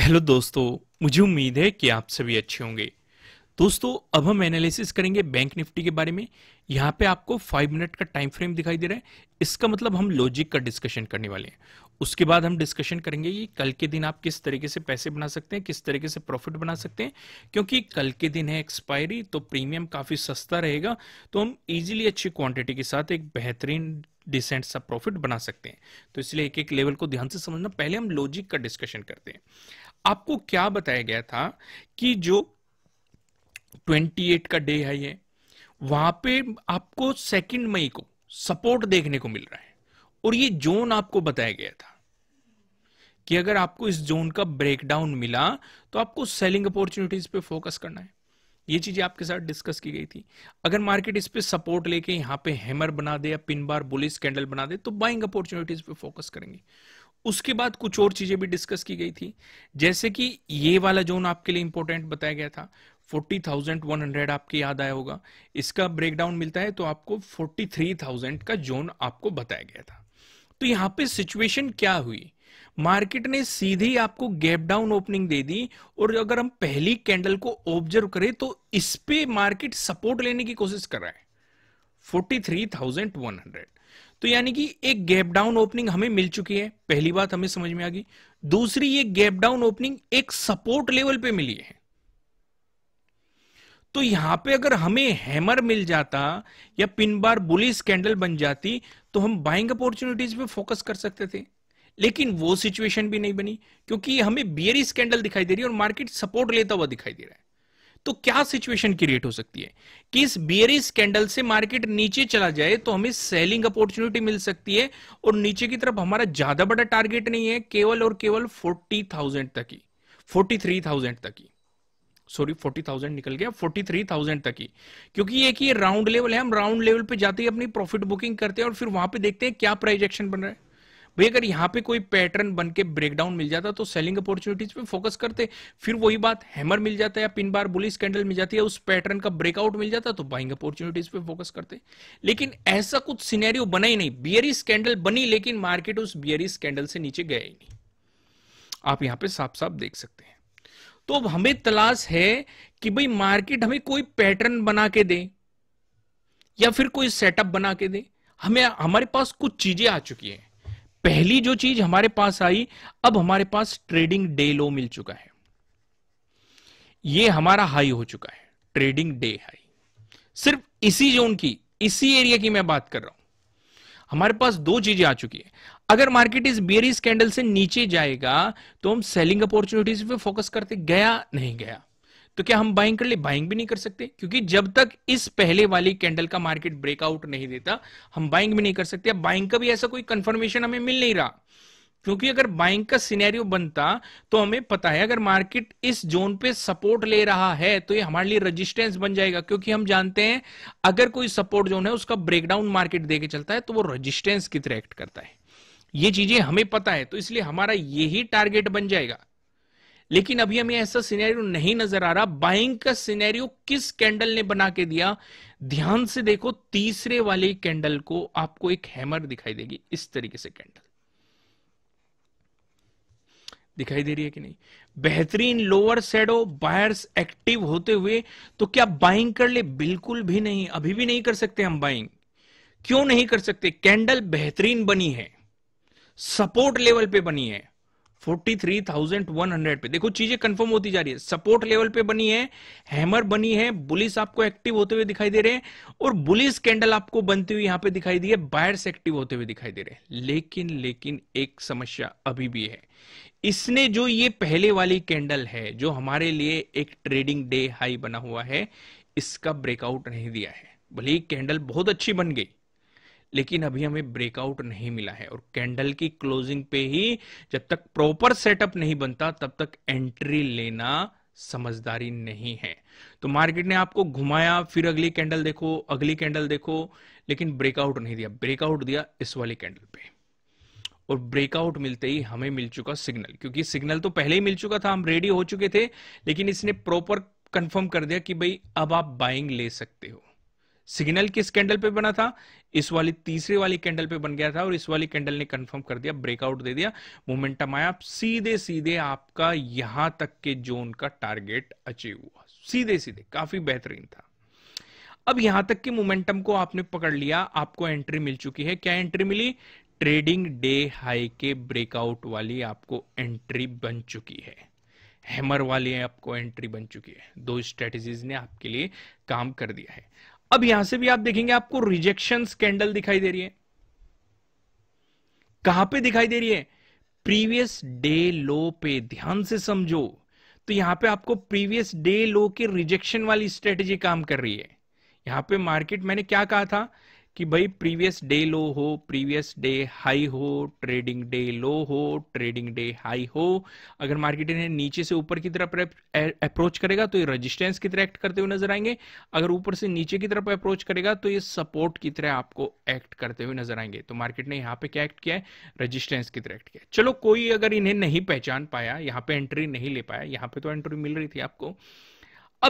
hello दोस्तों मुझे उम्मीद है कि आप सभी अच्छे होंगे दोस्तों अब हम एनालिसिस करेंगे बैंक निफ्टी के बारे में यहाँ पे आपको फाइव मिनट का टाइम फ्रेम दिखाई दे रहा है इसका मतलब हम लॉजिक का डिस्कशन करने वाले हैं उसके बाद हम डिस्कशन करेंगे कि कल के दिन आप किस तरीके से पैसे बना सकते हैं किस तरीके से प्रॉफिट बना सकते हैं क्योंकि कल के दिन है एक्सपायरी तो प्रीमियम काफ़ी सस्ता रहेगा तो हम इजिली अच्छी क्वांटिटी के साथ एक बेहतरीन डिसेंट सा प्रॉफिट बना सकते हैं तो इसलिए एक एक लेवल को ध्यान से समझना पहले हम लॉजिक का डिस्कशन करते हैं आपको क्या बताया गया था कि जो 28 का डे है ये वहां पे आपको सेकेंड मई को सपोर्ट देखने को मिल रहा है और ये जोन आपको बताया गया था कि अगर आपको इस जोन का ब्रेकडाउन मिला तो आपको सेलिंग अपॉर्चुनिटीज पे फोकस करना है ये चीजें आपके साथ डिस्कस की गई थी अगर मार्केट इस पे सपोर्ट लेके यहां पे हैमर बना दे या पिन बार बुलिस कैंडल बना दे तो बाइंग अपॉर्चुनिटीज पे फोकस करेंगे उसके बाद कुछ और चीजें भी डिस्कस की गई थी जैसे कि ये वाला जोन आपके लिए इंपॉर्टेंट बताया गया था 40,100 आपके याद आया होगा इसका ब्रेकडाउन मिलता है तो आपको 43,000 का जोन आपको बताया गया था तो यहां पे सिचुएशन क्या हुई मार्केट ने सीधे आपको गैप डाउन ओपनिंग दे दी और अगर हम पहली कैंडल को ऑब्जर्व करें तो इस पे मार्केट सपोर्ट लेने की कोशिश कर रहा है हंड्रेड तो यानी कि एक गैप डाउन ओपनिंग हमें मिल चुकी है पहली बात हमें समझ में आ गई दूसरी ये गैप डाउन ओपनिंग एक सपोर्ट लेवल पे मिली है तो यहां पे अगर हमें हैमर मिल जाता या पिन बार बुलिस कैंडल बन जाती तो हम बाइंग अपॉर्चुनिटीज पे फोकस कर सकते थे लेकिन वो सिचुएशन भी नहीं बनी क्योंकि हमें बियरी स्कैंडल दिखाई दे रही है और मार्केट सपोर्ट लेता हुआ दिखाई दे रहा है तो क्या सिचुएशन क्रिएट हो सकती है कि इस बियरी स्कैंडल से मार्केट नीचे चला जाए तो हमें सेलिंग अपॉर्चुनिटी मिल सकती है और नीचे की तरफ हमारा ज्यादा बड़ा टारगेट नहीं है केवल और केवल फोर्टी थाउजेंड तक ही फोर्टी थ्री थाउजेंड तक ही सॉरी फोर्टी थाउजेंड निकल गया फोर्टी थ्री थाउजेंड तक ही क्योंकि एक ये राउंड लेवल है हम राउंड लेवल पे जाते ही अपनी प्रॉफिट बुकिंग करते हैं और फिर वहां पे देखते हैं क्या प्राइजेक्शन बन रहा है भाई अगर यहाँ पे कोई पैटर्न बन के ब्रेकडाउन मिल जाता तो सेलिंग अपॉर्चुनिटीज पे फोकस करते फिर वही बात हैमर मिल जाता है या पिन बार बुलिस कैंडल मिल जाती है उस पैटर्न का ब्रेकआउट मिल जाता तो बाइंग अपॉर्चुनिटीज पे फोकस करते लेकिन ऐसा कुछ सीनेरियो बना ही नहीं बियरी स्कैंडल बनी लेकिन मार्केट उस बियरी स्कैंडल से नीचे गया ही नहीं आप यहां पे साफ साफ देख सकते हैं तो अब हमें तलाश है कि भाई मार्केट हमें कोई पैटर्न बना के दे या फिर कोई सेटअप बना के दे हमें हमारे पास कुछ चीजें आ चुकी हैं पहली जो चीज हमारे पास आई अब हमारे पास ट्रेडिंग डे लो मिल चुका है ये हमारा हाई हो चुका है ट्रेडिंग डे हाई सिर्फ इसी जोन की इसी एरिया की मैं बात कर रहा हूं हमारे पास दो चीजें आ चुकी है अगर मार्केट इस बियरी स्कैंडल से नीचे जाएगा तो हम सेलिंग अपॉर्चुनिटीज पे फोकस करते गया नहीं गया तो क्या हम बाइंग कर ले बाइंग भी नहीं कर सकते क्योंकि जब तक इस पहले वाली कैंडल का मार्केट ब्रेकआउट नहीं देता हम बाइंग भी नहीं कर सकते बाइंग का भी ऐसा कोई कंफर्मेशन हमें मिल नहीं रहा क्योंकि अगर बाइंग का सिनेरियो बनता तो हमें पता है अगर मार्केट इस जोन पे सपोर्ट ले रहा है तो ये हमारे लिए रेजिस्टेंस बन जाएगा क्योंकि हम जानते हैं अगर कोई सपोर्ट जोन है उसका ब्रेकडाउन मार्केट देके चलता है तो वो रेजिस्टेंस की तरह एक्ट करता है ये चीजें हमें पता है तो इसलिए हमारा यही टारगेट बन जाएगा लेकिन अभी हमें ऐसा सिनेरियो नहीं नजर आ रहा बाइंग का सिनेरियो किस कैंडल ने बना के दिया ध्यान से देखो तीसरे वाले कैंडल को आपको एक हैमर दिखाई देगी इस तरीके से कैंडल दिखाई दे रही है कि नहीं बेहतरीन लोअर सेडो बायर्स एक्टिव होते हुए तो क्या बाइंग कर ले बिल्कुल भी नहीं अभी भी नहीं कर सकते हम बाइंग क्यों नहीं कर सकते कैंडल बेहतरीन बनी है सपोर्ट लेवल पे बनी है 43,100 पे देखो चीजें कंफर्म होती जा रही है सपोर्ट लेवल पे बनी है हैमर बनी है बुलिस आपको एक्टिव होते हुए दिखाई दे रहे हैं और बुलिस कैंडल आपको बनती हुई यहां पे दिखाई दी है बायर्स एक्टिव होते हुए दिखाई दे रहे हैं लेकिन लेकिन एक समस्या अभी भी है इसने जो ये पहले वाली कैंडल है जो हमारे लिए एक ट्रेडिंग डे हाई बना हुआ है इसका ब्रेकआउट नहीं दिया है भले कैंडल बहुत अच्छी बन गई लेकिन अभी हमें ब्रेकआउट नहीं मिला है और कैंडल की क्लोजिंग पे ही जब तक प्रॉपर सेटअप नहीं बनता तब तक एंट्री लेना समझदारी नहीं है तो मार्केट ने आपको घुमाया फिर अगली कैंडल देखो अगली कैंडल देखो लेकिन ब्रेकआउट नहीं दिया ब्रेकआउट दिया इस वाली कैंडल पे और ब्रेकआउट मिलते ही हमें मिल चुका सिग्नल क्योंकि सिग्नल तो पहले ही मिल चुका था हम रेडी हो चुके थे लेकिन इसने प्रॉपर कंफर्म कर दिया कि भाई अब आप बाइंग ले सकते हो सिग्नल किस कैंडल पे बना था इस वाली तीसरे वाली कैंडल पे बन गया था और इस वाली कैंडल ने कंफर्म कर दिया ब्रेकआउट दे दिया मोमेंटम आया सीधे सीधे आपका यहां तक के जोन का टारगेट अचीव हुआ सीधे सीधे काफी बेहतरीन था अब यहां तक के मोमेंटम को आपने पकड़ लिया आपको एंट्री मिल चुकी है क्या एंट्री मिली ट्रेडिंग डे हाई के ब्रेकआउट वाली आपको एंट्री बन चुकी है हैमर वाली है आपको एंट्री बन चुकी है दो स्ट्रेटेजीज ने आपके लिए काम कर दिया है अब यहां से भी आप देखेंगे आपको रिजेक्शन स्कैंडल दिखाई दे रही है कहां पे दिखाई दे रही है प्रीवियस डे लो पे ध्यान से समझो तो यहां पे आपको प्रीवियस डे लो के रिजेक्शन वाली स्ट्रेटेजी काम कर रही है यहां पे मार्केट मैंने क्या कहा था कि भाई प्रीवियस डे लो हो प्रीवियस डे हाई हो ट्रेडिंग डे लो हो ट्रेडिंग डे हाई हो अगर मार्केट इन्हें नीचे से ऊपर की तरफ अप्रोच करेगा तो ये रेजिस्टेंस की तरह एक्ट करते हुए नजर आएंगे अगर ऊपर से नीचे की तरफ अप्रोच करेगा तो ये सपोर्ट की तरह आपको एक्ट करते हुए नजर आएंगे तो मार्केट ने यहाँ पे क्या एक्ट किया है रजिस्टेंस की तरह एक्ट किया चलो कोई अगर इन्हें नहीं पहचान पाया यहाँ पे एंट्री नहीं ले पाया यहाँ पे तो एंट्री मिल रही थी आपको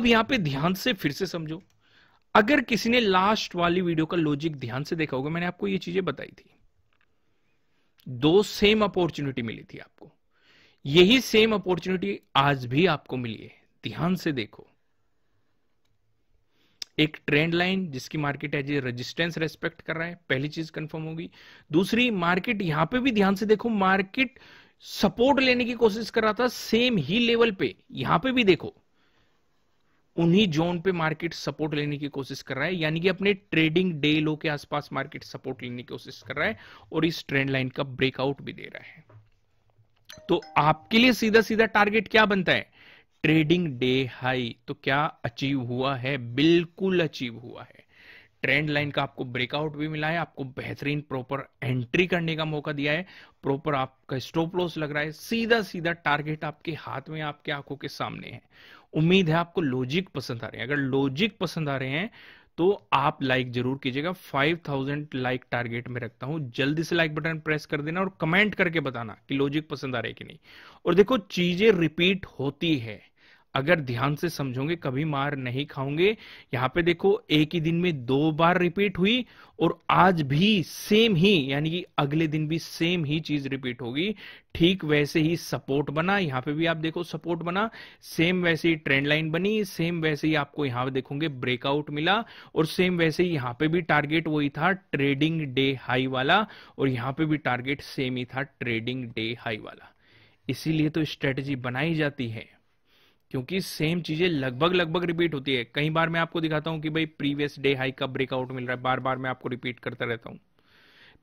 अब यहाँ पे ध्यान से फिर से समझो अगर किसी ने लास्ट वाली वीडियो का लॉजिक ध्यान से देखा होगा मैंने आपको ये चीजें बताई थी दो सेम अपॉर्चुनिटी मिली थी आपको यही सेम अपॉर्चुनिटी आज भी आपको मिली है ध्यान से देखो एक ट्रेंड लाइन जिसकी मार्केट एज रेजिस्टेंस रेस्पेक्ट कर रहा है पहली चीज कंफर्म होगी दूसरी मार्केट यहां पे भी ध्यान से देखो मार्केट सपोर्ट लेने की कोशिश कर रहा था सेम ही लेवल पे यहां पे भी देखो उन्हीं जोन पे मार्केट सपोर्ट लेने की कोशिश कर रहा है यानी कि अपने ट्रेडिंग डे लो के आसपास मार्केट सपोर्ट लेने की कोशिश कर रहा है और इस ट्रेंड लाइन का ब्रेकआउट भी दे रहा है तो आपके लिए सीधा सीधा टारगेट क्या बनता है ट्रेडिंग डे हाई तो क्या अचीव हुआ है बिल्कुल अचीव हुआ है ट्रेंड लाइन का आपको ब्रेकआउट भी मिला है आपको बेहतरीन प्रॉपर एंट्री करने का मौका दिया है प्रॉपर आपका स्टॉप लॉस लग रहा है सीधा सीधा टारगेट आपके हाथ में आपके आंखों के सामने है उम्मीद है आपको लॉजिक पसंद आ रहे हैं अगर लॉजिक पसंद आ रहे हैं तो आप लाइक जरूर कीजिएगा 5000 लाइक टारगेट में रखता हूं जल्दी से लाइक बटन प्रेस कर देना और कमेंट करके बताना कि लॉजिक पसंद आ रहा है कि नहीं और देखो चीजें रिपीट होती है अगर ध्यान से समझोगे कभी मार नहीं खाओगे यहां पे देखो एक ही दिन में दो बार रिपीट हुई और आज भी सेम ही यानी कि अगले दिन भी सेम ही चीज रिपीट होगी ठीक वैसे ही सपोर्ट बना यहां पे भी आप देखो सपोर्ट बना सेम वैसे ही ट्रेंड लाइन बनी सेम वैसे ही आपको पर देखोगे ब्रेकआउट मिला और सेम वैसे ही यहां पे भी टारगेट वही था ट्रेडिंग डे हाई वाला और यहां पे भी टारगेट सेम ही था ट्रेडिंग डे हाई वाला इसीलिए तो स्ट्रेटेजी बनाई जाती है क्योंकि सेम चीजें लगभग लगभग रिपीट होती है कई बार मैं आपको दिखाता हूँ कि भाई प्रीवियस डे हाई कब ब्रेकआउट मिल रहा है बार बार मैं आपको रिपीट करता रहता हूँ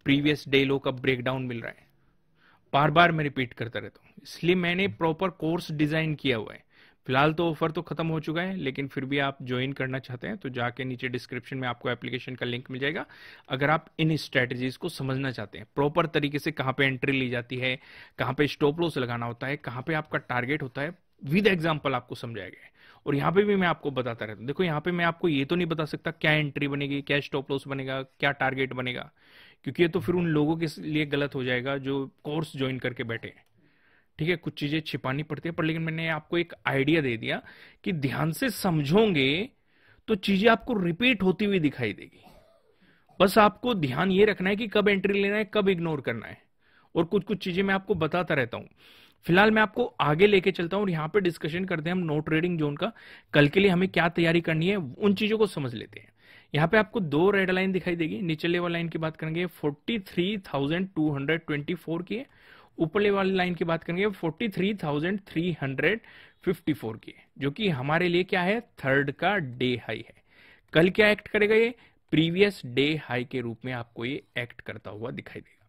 प्रीवियस डे लो कब ब्रेकडाउन मिल रहा है बार बार मैं रिपीट करता रहता हूँ इसलिए मैंने प्रॉपर कोर्स डिजाइन किया हुआ है फिलहाल तो ऑफर तो खत्म हो चुका है लेकिन फिर भी आप ज्वाइन करना चाहते हैं तो जाके नीचे डिस्क्रिप्शन में आपको एप्लीकेशन का लिंक मिल जाएगा अगर आप इन स्ट्रेटजीज को समझना चाहते हैं प्रॉपर तरीके से कहाँ पे एंट्री ली जाती है कहाँ पे स्टॉप लॉस लगाना होता है कहाँ पे आपका टारगेट होता है विद एग्जाम्पल आपको समझाया गया है और यहाँ पे भी मैं आपको बताता रहता हूँ देखो यहाँ पे मैं आपको ये तो नहीं बता सकता क्या एंट्री बनेगी क्या स्टॉप लॉस बनेगा क्या टारगेट बनेगा क्योंकि ये तो फिर उन लोगों के लिए गलत हो जाएगा जो कोर्स ज्वाइन करके बैठे हैं ठीक है कुछ चीजें छिपानी पड़ती है पर लेकिन मैंने आपको एक आइडिया दे दिया कि ध्यान से समझोगे तो चीजें आपको रिपीट होती हुई दिखाई देगी बस आपको ध्यान ये रखना है कि कब एंट्री लेना है कब इग्नोर करना है और कुछ कुछ चीजें मैं आपको बताता रहता हूं फिलहाल मैं आपको आगे लेके चलता हूं और यहाँ पे डिस्कशन करते हैं हम नो ट्रेडिंग जोन का कल के लिए हमें क्या तैयारी करनी है उन चीजों को समझ लेते हैं यहाँ पे आपको दो रेड लाइन दिखाई देगी नीचे लेवल लाइन की बात करेंगे 43,224 की है ऊपर लेवल वाली लाइन की बात करेंगे 43,354 की है जो कि हमारे लिए क्या है थर्ड का डे हाई है कल क्या एक्ट करेगा ये प्रीवियस डे हाई के रूप में आपको ये एक्ट करता हुआ दिखाई देगा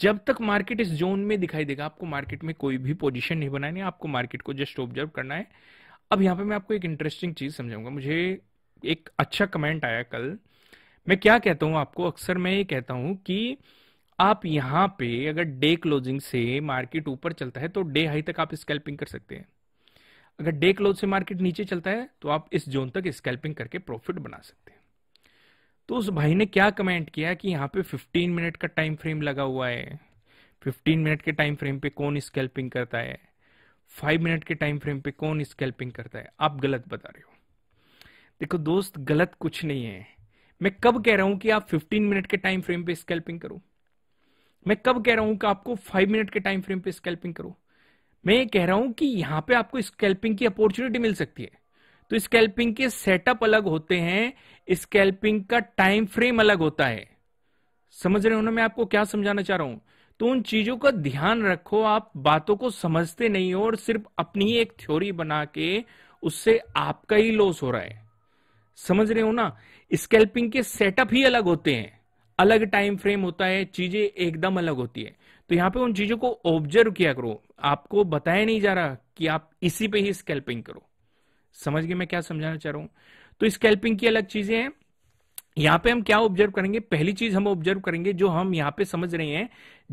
जब तक मार्केट इस जोन में दिखाई देगा आपको मार्केट में कोई भी पोजिशन नहीं बनानी आपको मार्केट को जस्ट ऑब्जर्व करना है अब यहाँ पे मैं आपको एक इंटरेस्टिंग चीज समझाऊंगा मुझे एक अच्छा कमेंट आया कल मैं क्या कहता हूँ आपको अक्सर मैं ये कहता हूँ कि आप यहाँ पे अगर डे क्लोजिंग से मार्केट ऊपर चलता है तो डे हाई तक आप स्कैल्पिंग कर सकते हैं अगर डे क्लोज से मार्केट नीचे चलता है तो आप इस जोन तक स्कैल्पिंग करके प्रॉफिट बना सकते हैं तो उस भाई ने क्या कमेंट किया कि यहाँ पे 15 मिनट का टाइम फ्रेम लगा हुआ है 15 मिनट के टाइम फ्रेम पे कौन स्केल्पिंग करता है 5 मिनट के टाइम फ्रेम पे कौन स्केल्पिंग करता है आप गलत बता रहे हो देखो दोस्त गलत कुछ नहीं है मैं कब कह रहा हूं कि आप 15 मिनट के टाइम फ्रेम पे स्केल्पिंग करो मैं कब कह रहा हूं कि आपको 5 मिनट के टाइम फ्रेम पे स्केल्पिंग करो मैं ये कह रहा हूं कि यहां पे आपको स्केल्पिंग की अपॉर्चुनिटी मिल सकती है तो स्कैल्पिंग के सेटअप अलग होते हैं स्कैल्पिंग का टाइम फ्रेम अलग होता है समझ रहे हो ना मैं आपको क्या समझाना चाह रहा हूं तो उन चीजों का ध्यान रखो आप बातों को समझते नहीं हो और सिर्फ अपनी ही एक थ्योरी बना के उससे आपका ही लॉस हो रहा है समझ रहे हो ना स्कैल्पिंग के सेटअप ही अलग होते हैं अलग टाइम फ्रेम होता है चीजें एकदम अलग होती है तो यहां पे उन चीजों को ऑब्जर्व किया करो आपको बताया नहीं जा रहा कि आप इसी पे ही स्कैल्पिंग करो समझ गए मैं क्या समझाना चाह रहा हूं तो स्कैल्पिंग की अलग चीजें हैं यहां पे हम क्या ऑब्जर्व करेंगे पहली चीज हम ऑब्जर्व करेंगे जो हम यहां पे समझ रहे हैं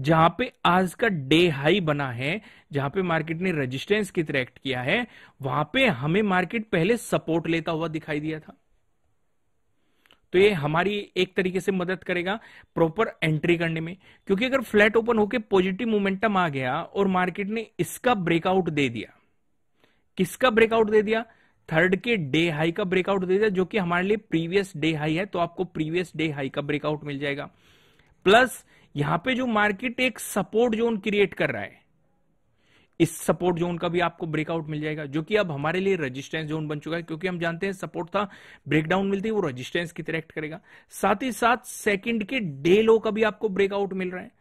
जहां पे आज का डे हाई बना है जहां पे मार्केट ने रेजिस्टेंस की तरह एक्ट किया है वहां पे हमें मार्केट पहले सपोर्ट लेता हुआ दिखाई दिया था तो ये हमारी एक तरीके से मदद करेगा प्रॉपर एंट्री करने में क्योंकि अगर फ्लैट ओपन होकर पॉजिटिव मोमेंटम आ गया और मार्केट ने इसका ब्रेकआउट दे दिया किसका ब्रेकआउट दे दिया थर्ड के डे हाई का ब्रेकआउट दे दिया जो कि हमारे लिए प्रीवियस डे हाई है तो आपको प्रीवियस डे हाई का ब्रेकआउट मिल जाएगा प्लस यहां पे जो मार्केट एक सपोर्ट जोन क्रिएट कर रहा है इस सपोर्ट जोन का भी आपको ब्रेकआउट मिल जाएगा जो कि अब हमारे लिए रेजिस्टेंस जोन बन चुका है क्योंकि हम जानते हैं सपोर्ट था ब्रेकडाउन मिलती है वो रेजिस्टेंस की तरह एक्ट करेगा साथ ही साथ सेकंड के डे लो का भी आपको ब्रेकआउट मिल रहा है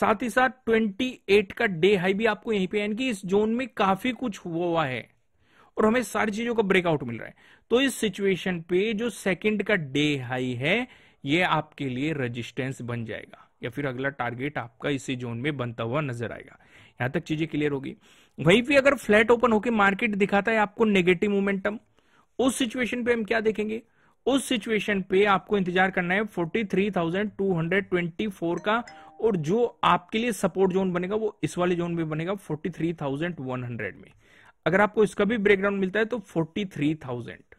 साथ ही साथ 28 का डे हाई भी आपको यहीं पे यानी कि इस जोन में काफी कुछ हुआ है और हमें सारी चीजों का ब्रेकआउट मिल रहा है तो इस सिचुएशन पे जो सेकंड का डे हाई है ये आपके लिए रेजिस्टेंस बन जाएगा या फिर अगला टारगेट आपका इसी जोन में बनता हुआ नजर आएगा यहां तक चीजें क्लियर होगी वहीं पर अगर फ्लैट ओपन होकर मार्केट दिखाता है आपको नेगेटिव मोमेंटम उस सिचुएशन पे हम क्या देखेंगे उस सिचुएशन पे आपको इंतजार करना है 43,224 का और जो आपके लिए सपोर्ट जोन बनेगा वो इस वाले जोन में बनेगा 43,100 में अगर आपको इसका भी ब्रेकडाउन मिलता है तो फोर्टी थ्री थाउजेंड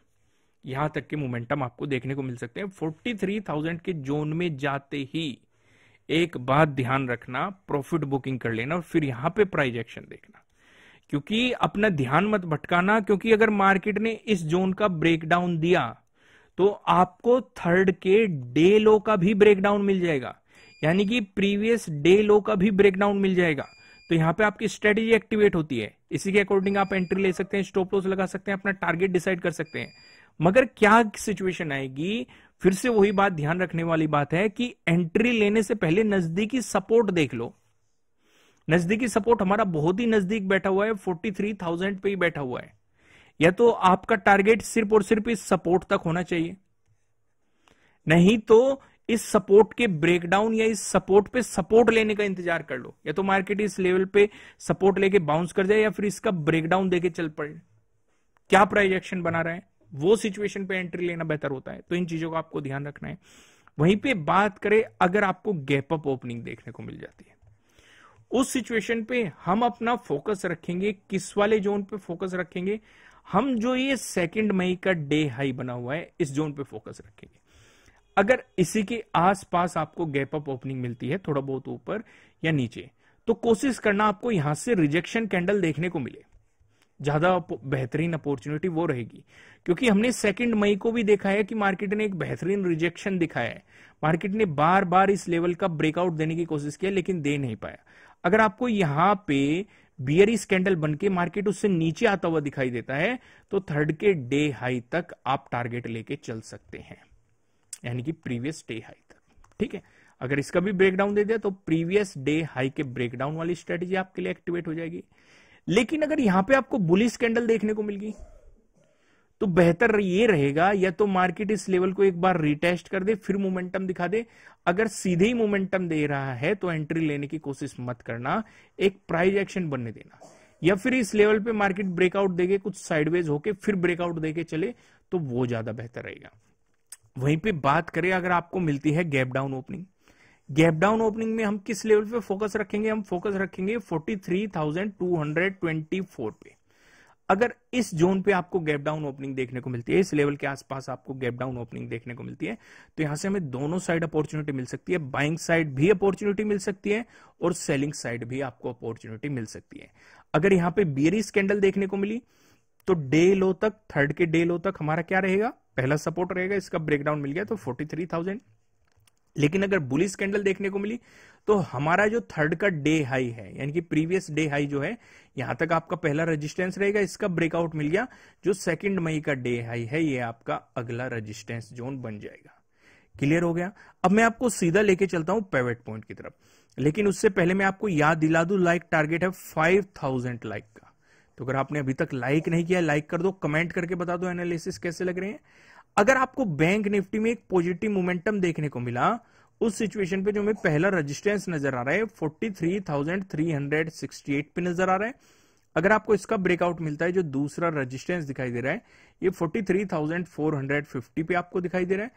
यहां तक के मोमेंटम आपको देखने को मिल सकते हैं फोर्टी थ्री थाउजेंड के जोन में जाते ही एक बात ध्यान रखना प्रॉफिट बुकिंग कर लेना और फिर यहां पे प्राइज एक्शन देखना क्योंकि अपना ध्यान मत भटकाना क्योंकि अगर मार्केट ने इस जोन का ब्रेकडाउन दिया तो आपको थर्ड के डे लो का भी ब्रेकडाउन मिल जाएगा यानी कि प्रीवियस डे लो का भी ब्रेकडाउन मिल जाएगा तो यहाँ पे आपकी स्ट्रेटेजी एक्टिवेट होती है इसी के अकॉर्डिंग आप एंट्री ले सकते हैं स्टॉप लॉस लगा सकते हैं अपना टारगेट डिसाइड कर सकते हैं मगर क्या सिचुएशन आएगी फिर से वही बात ध्यान रखने वाली बात है कि एंट्री लेने से पहले नजदीकी सपोर्ट देख लो नजदीकी सपोर्ट हमारा बहुत ही नजदीक बैठा हुआ है फोर्टी थ्री थाउजेंड पे ही बैठा हुआ है या तो आपका टारगेट सिर्फ और सिर्फ इस सपोर्ट तक होना चाहिए नहीं तो इस सपोर्ट के ब्रेकडाउन या इस सपोर्ट पे सपोर्ट लेने का इंतजार कर लो या तो मार्केट इस लेवल पे सपोर्ट लेके बाउंस कर जाए या फिर इसका ब्रेकडाउन देके चल पड़े क्या प्राइजेक्शन बना रहा है वो सिचुएशन पे एंट्री लेना बेहतर होता है तो इन चीजों का आपको ध्यान रखना है वहीं पे बात करें अगर आपको गैप अप ओपनिंग देखने को मिल जाती है उस सिचुएशन पे हम अपना फोकस रखेंगे किस वाले जोन पे फोकस रखेंगे हम जो ये सेकेंड मई का डे हाई बना हुआ है इस जोन पे फोकस रखेंगे अगर इसी के आसपास आपको गैप अप ओपनिंग मिलती है थोड़ा बहुत ऊपर या नीचे तो कोशिश करना आपको यहां से रिजेक्शन कैंडल देखने को मिले ज्यादा बेहतरीन अपॉर्चुनिटी वो रहेगी क्योंकि हमने सेकेंड मई को भी देखा है कि मार्केट ने एक बेहतरीन रिजेक्शन दिखाया है मार्केट ने बार बार इस लेवल का ब्रेकआउट देने की कोशिश किया लेकिन दे नहीं पाया अगर आपको यहां पे बियर कैंडल बनके मार्केट उससे नीचे आता हुआ दिखाई देता है तो थर्ड के डे हाई तक आप टारगेट लेके चल सकते हैं यानी कि प्रीवियस डे हाई तक ठीक है अगर इसका भी ब्रेकडाउन दे दिया तो प्रीवियस डे हाई के ब्रेकडाउन वाली स्ट्रेटेजी आपके लिए एक्टिवेट हो जाएगी लेकिन अगर यहां पे आपको बुलिस कैंडल देखने को मिल गई तो बेहतर ये रहेगा या तो मार्केट इस लेवल को एक बार रिटेस्ट कर दे फिर मोमेंटम दिखा दे अगर सीधे ही मोमेंटम दे रहा है तो एंट्री लेने की कोशिश मत करना एक प्राइज एक्शन बनने देना या फिर इस लेवल पे मार्केट ब्रेकआउट देके कुछ साइडवेज होके फिर ब्रेकआउट देके चले तो वो ज्यादा बेहतर रहेगा वहीं पे बात करें अगर आपको मिलती है gap down opening gap down opening में हम किस लेवल पे फोकस रखेंगे हम फोकस रखेंगे 43,224 पे अगर इस जोन पे आपको गैप डाउन ओपनिंग देखने को मिलती है इस लेवल के आसपास आपको गैप डाउन ओपनिंग देखने को मिलती है तो यहां से हमें दोनों साइड अपॉर्चुनिटी मिल सकती है बाइंग साइड भी अपॉर्चुनिटी मिल सकती है और सेलिंग साइड भी आपको अपॉर्चुनिटी मिल सकती है अगर यहां पे बियरी स्कैंडल देखने को मिली तो डे लो तक थर्ड के डे लो तक हमारा क्या रहेगा पहला सपोर्ट रहेगा इसका ब्रेकडाउन मिल गया तो फोर्टी थ्री थाउजेंड लेकिन अगर बुलिस कैंडल देखने को मिली तो हमारा जो थर्ड का डे हाई है यानी कि प्रीवियस डे हाई जो है यहां तक आपका पहला रेजिस्टेंस रहेगा इसका ब्रेकआउट मिल गया जो सेकेंड मई का डे हाई है ये आपका अगला रजिस्टेंस जोन बन जाएगा क्लियर हो गया अब मैं आपको सीधा लेके चलता हूं पेवेट पॉइंट की तरफ लेकिन उससे पहले मैं आपको याद दिला दू लाइक टारगेट है फाइव थाउजेंड लाइक का तो अगर आपने अभी तक लाइक नहीं किया लाइक कर दो कमेंट करके बता दो एनालिसिस कैसे लग रहे हैं अगर आपको बैंक निफ्टी में एक पॉजिटिव मोमेंटम देखने को मिला उस सिचुएशन पे जो हमें पहला रेजिस्टेंस नजर आ रहा है 43,368 पे नजर आ रहा है अगर आपको इसका ब्रेकआउट मिलता है जो दूसरा रेजिस्टेंस दिखाई दे रहा है ये 43,450 पे आपको दिखाई दे रहा है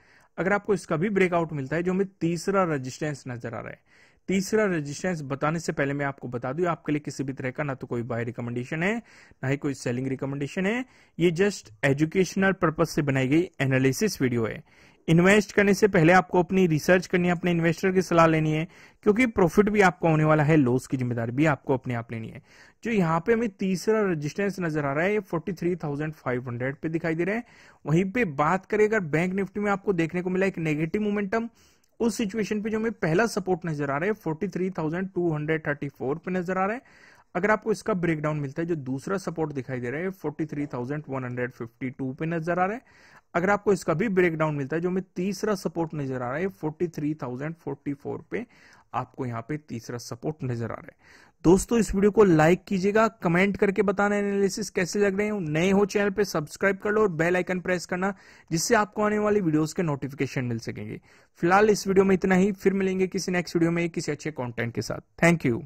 अगर आपको इसका भी ब्रेकआउट मिलता है जो हमें तीसरा रेजिस्टेंस नजर आ रहा है तीसरा रेजिस्टेंस बताने से पहले मैं आपको बता दूं आपके लिए किसी भी तरह का ना तो कोई बाय रिकमेंडेशन है ना ही कोई सेलिंग रिकमेंडेशन है ये जस्ट एजुकेशनल पर्पज से बनाई गई एनालिसिस वीडियो है इन्वेस्ट करने से पहले आपको अपनी रिसर्च करनी है अपने इन्वेस्टर की सलाह लेनी है क्योंकि प्रॉफिट भी आपको होने वाला है लॉस की जिम्मेदारी भी आपको अपने आप लेनी है जो यहाँ पे हमें तीसरा रेजिस्टेंस नजर आ रहा है ये 43,500 पे दिखाई दे रहा है वहीं पे बात करें अगर बैंक निफ्टी में आपको देखने को मिला एक नेगेटिव मोमेंटम उस सिचुएशन पे जो हमें पहला सपोर्ट नजर आ रहा है forty three thousand two hundred thirty four पे नजर आ रहा है अगर आपको इसका ब्रेकडाउन मिलता है जो दूसरा सपोर्ट दिखाई दे रहा है forty three thousand one hundred fifty two पे नजर आ रहा है अगर आपको इसका भी ब्रेकडाउन मिलता है जो हमें तीसरा सपोर्ट नजर आ रहा है forty three thousand forty four पे आपको यहाँ पे तीसरा सपोर्ट नजर आ रहा है दोस्तों इस वीडियो को लाइक कीजिएगा कमेंट करके बताना एनालिसिस कैसे लग रहे हो नए हो चैनल पे सब्सक्राइब कर लो और बेल आइकन प्रेस करना जिससे आपको आने वाली वीडियोस के नोटिफिकेशन मिल सकेंगे फिलहाल इस वीडियो में इतना ही फिर मिलेंगे किसी नेक्स्ट वीडियो में किसी अच्छे कॉन्टेंट के साथ थैंक यू